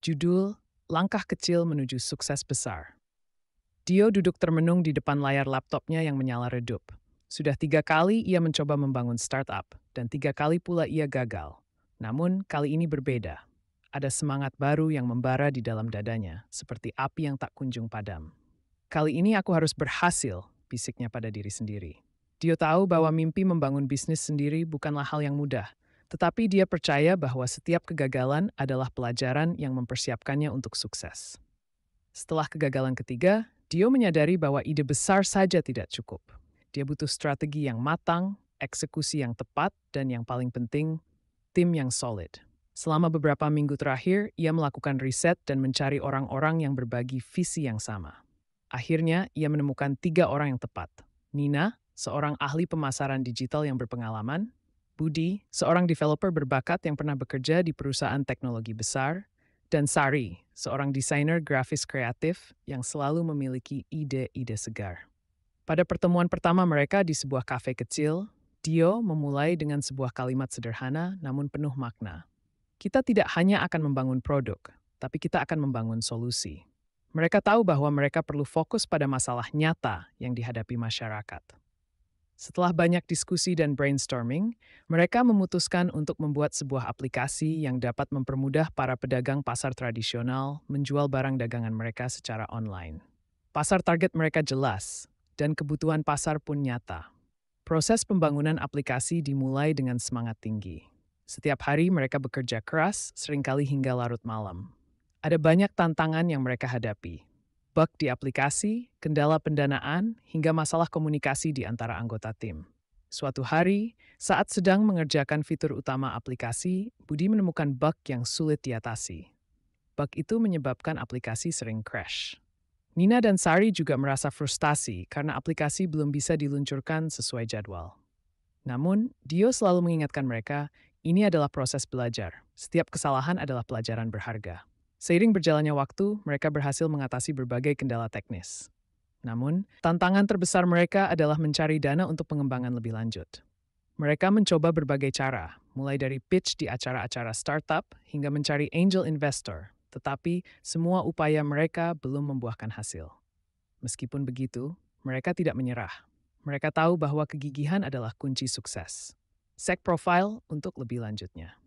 Judul Langkah Kecil Menuju Sukses Besar. Dio duduk termenung di depan layar laptopnya yang menyala redup. Sudah tiga kali ia mencoba membangun startup, dan tiga kali pula ia gagal. Namun, kali ini berbeda. Ada semangat baru yang membara di dalam dadanya, seperti api yang tak kunjung padam. Kali ini aku harus berhasil, bisiknya pada diri sendiri. Dio tahu bahwa mimpi membangun bisnis sendiri bukanlah hal yang mudah, tetapi dia percaya bahwa setiap kegagalan adalah pelajaran yang mempersiapkannya untuk sukses. Setelah kegagalan ketiga, Dio menyadari bahwa ide besar saja tidak cukup. Dia butuh strategi yang matang, eksekusi yang tepat, dan yang paling penting, tim yang solid. Selama beberapa minggu terakhir, ia melakukan riset dan mencari orang-orang yang berbagi visi yang sama. Akhirnya, ia menemukan tiga orang yang tepat. Nina, seorang ahli pemasaran digital yang berpengalaman, Budi, seorang developer berbakat yang pernah bekerja di perusahaan teknologi besar, dan Sari, seorang desainer grafis kreatif yang selalu memiliki ide-ide segar. Pada pertemuan pertama mereka di sebuah kafe kecil, Dio memulai dengan sebuah kalimat sederhana namun penuh makna. Kita tidak hanya akan membangun produk, tapi kita akan membangun solusi. Mereka tahu bahwa mereka perlu fokus pada masalah nyata yang dihadapi masyarakat. Setelah banyak diskusi dan brainstorming, mereka memutuskan untuk membuat sebuah aplikasi yang dapat mempermudah para pedagang pasar tradisional menjual barang dagangan mereka secara online. Pasar target mereka jelas, dan kebutuhan pasar pun nyata. Proses pembangunan aplikasi dimulai dengan semangat tinggi. Setiap hari mereka bekerja keras, seringkali hingga larut malam. Ada banyak tantangan yang mereka hadapi, bug di aplikasi, kendala pendanaan, hingga masalah komunikasi di antara anggota tim. Suatu hari, saat sedang mengerjakan fitur utama aplikasi, Budi menemukan bug yang sulit diatasi. Bug itu menyebabkan aplikasi sering crash. Nina dan Sari juga merasa frustasi karena aplikasi belum bisa diluncurkan sesuai jadwal. Namun, Dio selalu mengingatkan mereka, ini adalah proses belajar. Setiap kesalahan adalah pelajaran berharga. Seiring berjalannya waktu, mereka berhasil mengatasi berbagai kendala teknis. Namun, tantangan terbesar mereka adalah mencari dana untuk pengembangan lebih lanjut. Mereka mencoba berbagai cara, mulai dari pitch di acara-acara startup hingga mencari angel investor, tetapi semua upaya mereka belum membuahkan hasil. Meskipun begitu, mereka tidak menyerah. Mereka tahu bahwa kegigihan adalah kunci sukses. Sek profile untuk lebih lanjutnya.